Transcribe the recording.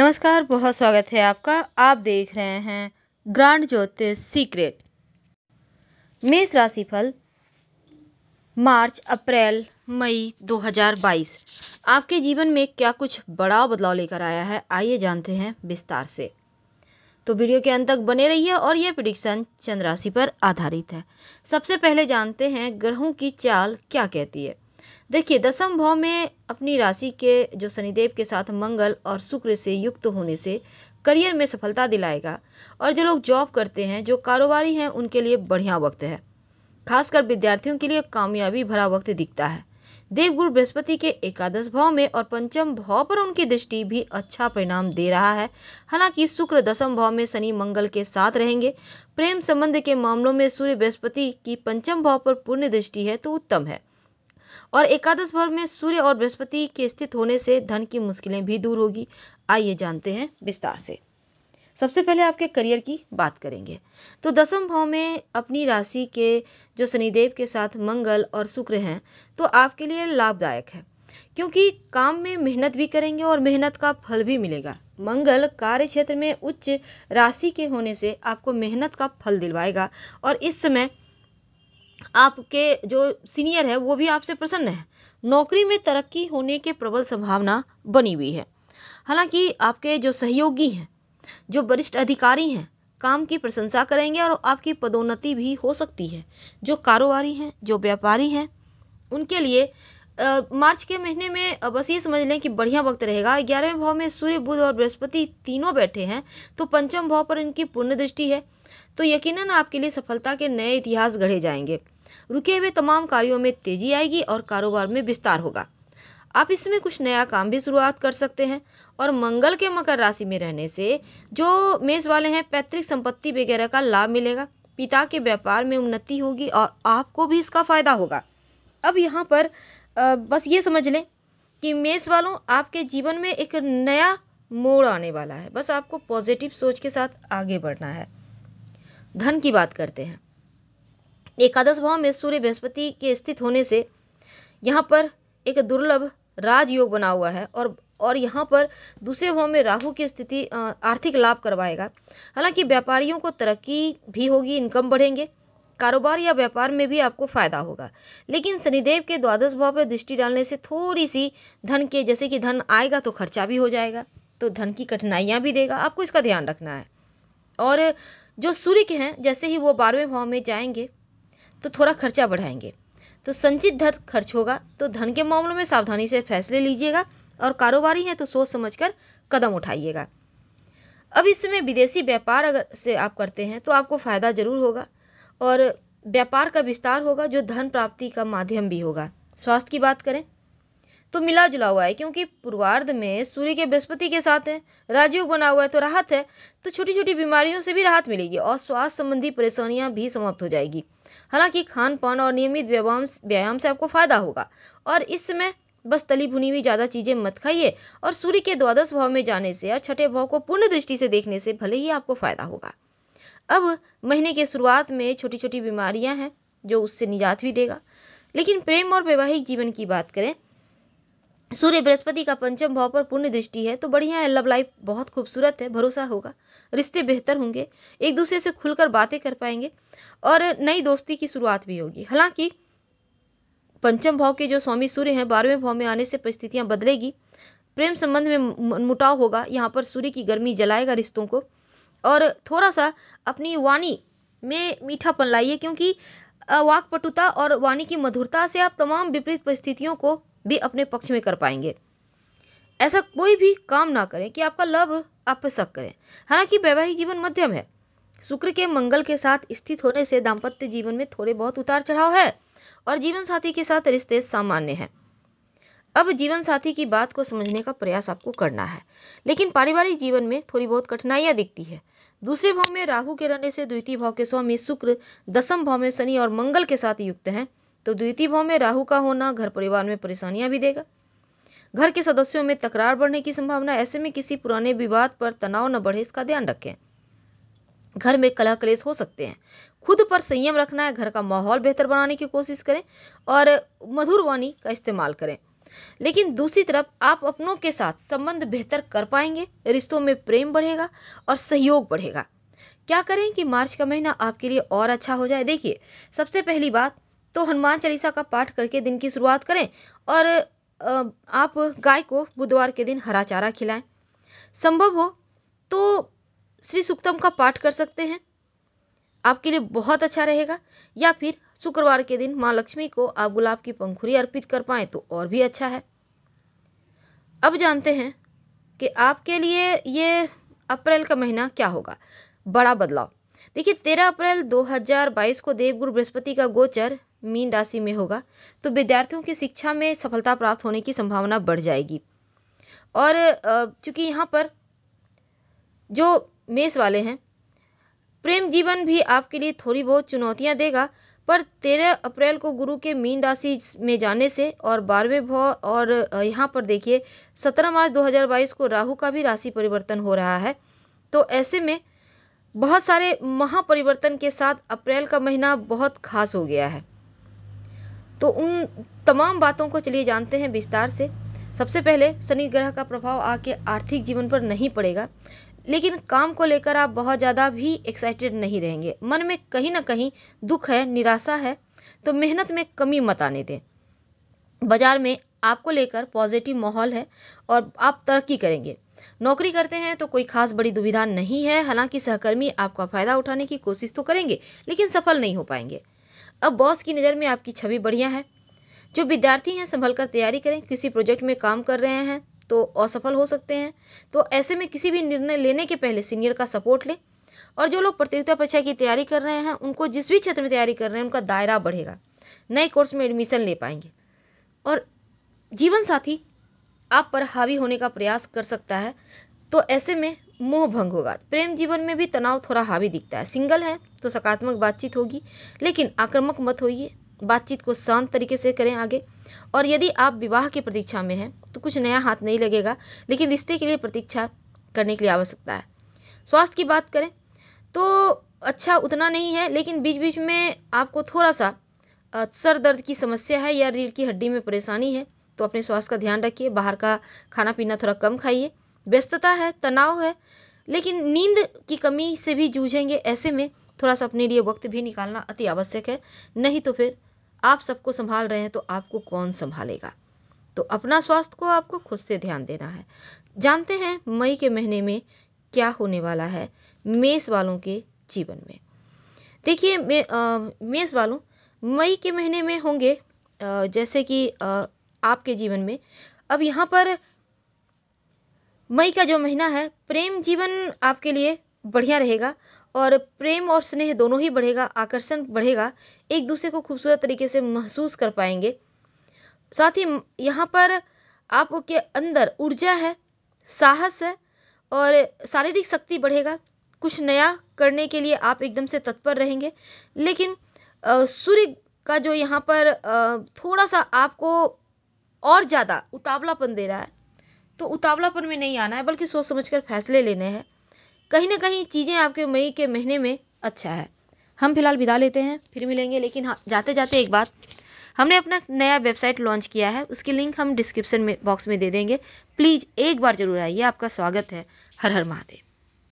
नमस्कार बहुत स्वागत है आपका आप देख रहे हैं ग्रांड ज्योतिष सीक्रेट मेष राशि फल मार्च अप्रैल मई 2022 आपके जीवन में क्या कुछ बड़ा बदलाव लेकर आया है आइए जानते हैं विस्तार से तो वीडियो के अंत तक बने रहिए और यह प्रिडिक्शन चंद्र राशि पर आधारित है सबसे पहले जानते हैं ग्रहों की चाल क्या कहती है देखिए दसम भाव में अपनी राशि के जो शनिदेव के साथ मंगल और शुक्र से युक्त होने से करियर में सफलता दिलाएगा और जो लोग जॉब करते हैं जो कारोबारी हैं उनके लिए बढ़िया वक्त है खासकर विद्यार्थियों के लिए कामयाबी भरा वक्त दिखता है देवगुरु बृहस्पति के एकादश भाव में और पंचम भाव पर उनकी दृष्टि भी अच्छा परिणाम दे रहा है हालांकि शुक्र दसम भाव में शनि मंगल के साथ रहेंगे प्रेम संबंध के मामलों में सूर्य बृहस्पति की पंचम भाव पर पूर्ण दृष्टि है तो उत्तम है और एकादश भाव में सूर्य और बृहस्पति के स्थित होने से धन की मुश्किलें भी दूर होगी आइए जानते हैं विस्तार से सबसे पहले आपके करियर की बात करेंगे तो दसम भाव में अपनी राशि के जो शनिदेव के साथ मंगल और शुक्र हैं तो आपके लिए लाभदायक है क्योंकि काम में मेहनत भी करेंगे और मेहनत का फल भी मिलेगा मंगल कार्य क्षेत्र में उच्च राशि के होने से आपको मेहनत का फल दिलवाएगा और इस समय आपके जो सीनियर है वो भी आपसे प्रसन्न है नौकरी में तरक्की होने के प्रबल संभावना बनी हुई है हालांकि आपके जो सहयोगी हैं जो वरिष्ठ अधिकारी हैं काम की प्रशंसा करेंगे और आपकी पदोन्नति भी हो सकती है जो कारोबारी हैं जो व्यापारी हैं उनके लिए आ, मार्च के महीने में बस ये समझ लें कि बढ़िया वक्त रहेगा ग्यारहवें भाव में सूर्य बुध और बृहस्पति तीनों बैठे हैं तो पंचम भाव पर इनकी पूर्ण दृष्टि है तो यकीनन आपके लिए सफलता के नए इतिहास गढ़े जाएंगे रुके हुए तमाम कार्यों में तेजी आएगी और कारोबार में विस्तार होगा आप इसमें कुछ नया काम भी शुरुआत कर सकते हैं और मंगल के मकर राशि में रहने से जो मेष वाले हैं पैतृक संपत्ति वगैरह का लाभ मिलेगा पिता के व्यापार में उन्नति होगी और आपको भी इसका फ़ायदा होगा अब यहाँ पर बस ये समझ लें कि मेष वालों आपके जीवन में एक नया मोड़ आने वाला है बस आपको पॉजिटिव सोच के साथ आगे बढ़ना है धन की बात करते हैं एकादश भाव में सूर्य बृहस्पति के स्थित होने से यहाँ पर एक दुर्लभ राजयोग बना हुआ है और और यहाँ पर दूसरे भाव में राहु की स्थिति आर्थिक लाभ करवाएगा हालांकि व्यापारियों को तरक्की भी होगी इनकम बढ़ेंगे कारोबार या व्यापार में भी आपको फ़ायदा होगा लेकिन शनिदेव के द्वादश भाव पर दृष्टि डालने से थोड़ी सी धन के जैसे कि धन आएगा तो खर्चा भी हो जाएगा तो धन की कठिनाइयाँ भी देगा आपको इसका ध्यान रखना है और जो सूर्य के हैं जैसे ही वो बारहवें भाव में जाएंगे तो थोड़ा खर्चा बढ़ाएंगे तो संचित धन खर्च होगा तो धन के मामलों में सावधानी से फैसले लीजिएगा और कारोबारी हैं तो सोच समझकर कदम उठाइएगा अब इस समय विदेशी व्यापार अगर से आप करते हैं तो आपको फ़ायदा ज़रूर होगा और व्यापार का विस्तार होगा जो धन प्राप्ति का माध्यम भी होगा स्वास्थ्य की बात करें तो मिला जुला हुआ है क्योंकि पूर्वार्ध में सूर्य के बृहस्पति के साथ है राजयोग बना हुआ है तो राहत है तो छोटी छोटी बीमारियों से भी राहत मिलेगी और स्वास्थ्य संबंधी परेशानियाँ भी समाप्त हो जाएगी हालांकि खान पान और नियमित व्यायाम व्यायाम से आपको फ़ायदा होगा और इस समय बस तली भुनी हुई ज़्यादा चीज़ें मत खाइए और सूर्य के द्वादश भाव में जाने से और छठे भाव को पूर्ण दृष्टि से देखने से भले ही आपको फ़ायदा होगा अब महीने के शुरुआत में छोटी छोटी बीमारियां हैं जो उससे निजात भी देगा लेकिन प्रेम और वैवाहिक जीवन की बात करें सूर्य बृहस्पति का पंचम भाव पर पूर्ण दृष्टि है तो बढ़िया है लव लाइफ बहुत खूबसूरत है भरोसा होगा रिश्ते बेहतर होंगे एक दूसरे से खुलकर बातें कर पाएंगे और नई दोस्ती की शुरुआत भी होगी हालांकि पंचम भाव के जो स्वामी सूर्य हैं बारहवें भाव में आने से परिस्थितियाँ बदलेगी प्रेम संबंध में मुटाव होगा यहाँ पर सूर्य की गर्मी जलाएगा रिश्तों को और थोड़ा सा अपनी वाणी में मीठापन लाइए क्योंकि वाकपटुता और वाणी की मधुरता से आप तमाम विपरीत परिस्थितियों को भी अपने पक्ष में कर पाएंगे ऐसा कोई भी काम ना करें कि आपका लव आप पर शक करें हालांकि वैवाहिक जीवन मध्यम है शुक्र के मंगल के साथ स्थित होने से दाम्पत्य जीवन में थोड़े बहुत उतार चढ़ाव है और जीवन साथी के साथ रिश्ते सामान्य हैं अब जीवन साथी की बात को समझने का प्रयास आपको करना है लेकिन पारिवारिक जीवन में थोड़ी बहुत कठिनाइयाँ दिखती है दूसरे भाव में राहु के रहने से द्वितीय भाव के स्वामी शुक्र दसम भाव में शनि और मंगल के साथ युक्त हैं तो द्वितीय भाव में राहु का होना घर परिवार में परेशानियां भी देगा घर के सदस्यों में तकरार बढ़ने की संभावना ऐसे में किसी पुराने विवाद पर तनाव न बढ़े इसका ध्यान रखें घर में कलह कलेश हो सकते हैं खुद पर संयम रखना है घर का माहौल बेहतर बनाने की कोशिश करें और मधुर वाणी का इस्तेमाल करें लेकिन दूसरी तरफ आप अपनों के साथ संबंध बेहतर कर पाएंगे रिश्तों में प्रेम बढ़ेगा और सहयोग बढ़ेगा क्या करें कि मार्च का महीना आपके लिए और अच्छा हो जाए देखिए सबसे पहली बात तो हनुमान चालीसा का पाठ करके दिन की शुरुआत करें और आप गाय को बुधवार के दिन हरा चारा खिलाएं संभव हो तो श्री सुक्तम का पाठ कर सकते हैं आपके लिए बहुत अच्छा रहेगा या फिर शुक्रवार के दिन माँ लक्ष्मी को आप गुलाब की पंखुरी अर्पित कर पाए तो और भी अच्छा है अब जानते हैं कि आपके लिए ये अप्रैल का महीना क्या होगा बड़ा बदलाव देखिए तेरह अप्रैल 2022 को देवगुरु बृहस्पति का गोचर मीन राशि में होगा तो विद्यार्थियों की शिक्षा में सफलता प्राप्त होने की संभावना बढ़ जाएगी और चूंकि यहाँ पर जो मेष वाले हैं प्रेम जीवन भी आपके लिए थोड़ी बहुत चुनौतियाँ देगा पर तेरह अप्रैल को गुरु के मीन राशि में जाने से और बारहवें भाव और यहाँ पर देखिए सत्रह मार्च 2022 को राहु का भी राशि परिवर्तन हो रहा है तो ऐसे में बहुत सारे महापरिवर्तन के साथ अप्रैल का महीना बहुत खास हो गया है तो उन तमाम बातों को चलिए जानते हैं विस्तार से सबसे पहले शनि ग्रह का प्रभाव आके आर्थिक जीवन पर नहीं पड़ेगा लेकिन काम को लेकर आप बहुत ज़्यादा भी एक्साइटेड नहीं रहेंगे मन में कहीं ना कहीं दुख है निराशा है तो मेहनत में कमी मत आने दें बाजार में आपको लेकर पॉजिटिव माहौल है और आप तरक्की करेंगे नौकरी करते हैं तो कोई खास बड़ी दुविधा नहीं है हालांकि सहकर्मी आपका फ़ायदा उठाने की कोशिश तो करेंगे लेकिन सफल नहीं हो पाएंगे अब बॉस की नज़र में आपकी छवि बढ़िया है जो विद्यार्थी हैं संभल कर तैयारी करें किसी प्रोजेक्ट में काम कर रहे हैं तो असफल हो सकते हैं तो ऐसे में किसी भी निर्णय लेने के पहले सीनियर का सपोर्ट लें और जो लोग प्रतियोगिता परीक्षा की तैयारी कर रहे हैं उनको जिस भी क्षेत्र में तैयारी कर रहे हैं उनका दायरा बढ़ेगा नए कोर्स में एडमिशन ले पाएंगे और जीवन साथी आप पर हावी होने का प्रयास कर सकता है तो ऐसे में मोह भंग होगा प्रेम जीवन में भी तनाव थोड़ा हावी दिखता है सिंगल है तो सकारात्मक बातचीत होगी लेकिन आक्रामक मत होइए बातचीत को शांत तरीके से करें आगे और यदि आप विवाह की प्रतीक्षा में हैं तो कुछ नया हाथ नहीं लगेगा लेकिन रिश्ते के लिए प्रतीक्षा करने के लिए आवश्यकता है स्वास्थ्य की बात करें तो अच्छा उतना नहीं है लेकिन बीच बीच में आपको थोड़ा सा सर दर्द की समस्या है या रीढ़ की हड्डी में परेशानी है तो अपने स्वास्थ्य का ध्यान रखिए बाहर का खाना पीना थोड़ा कम खाइए व्यस्तता है तनाव है लेकिन नींद की कमी से भी जूझेंगे ऐसे में थोड़ा सा अपने लिए वक्त भी निकालना अति आवश्यक है नहीं तो फिर आप सबको संभाल रहे हैं तो आपको कौन संभालेगा तो अपना स्वास्थ्य को आपको खुद से ध्यान देना है जानते हैं मई के महीने में क्या होने वाला है मेष वालों के जीवन में देखिए मे, मेष वालों मई के महीने में होंगे आ, जैसे कि आ, आपके जीवन में अब यहाँ पर मई का जो महीना है प्रेम जीवन आपके लिए बढ़िया रहेगा और प्रेम और स्नेह दोनों ही बढ़ेगा आकर्षण बढ़ेगा एक दूसरे को खूबसूरत तरीके से महसूस कर पाएंगे साथ ही यहाँ पर आपके अंदर ऊर्जा है साहस है और शारीरिक शक्ति बढ़ेगा कुछ नया करने के लिए आप एकदम से तत्पर रहेंगे लेकिन सूर्य का जो यहाँ पर थोड़ा सा आपको और ज़्यादा उतावलापन दे रहा है तो उतावलापन में नहीं आना है बल्कि सोच समझ कर फैसले लेने हैं कहीं ना कहीं चीज़ें आपके मई के महीने में अच्छा है हम फिलहाल विदा लेते हैं फिर मिलेंगे लेकिन हाँ जाते जाते एक बात हमने अपना नया वेबसाइट लॉन्च किया है उसकी लिंक हम डिस्क्रिप्शन में बॉक्स में दे देंगे प्लीज़ एक बार ज़रूर आइए आपका स्वागत है हर हर महादेव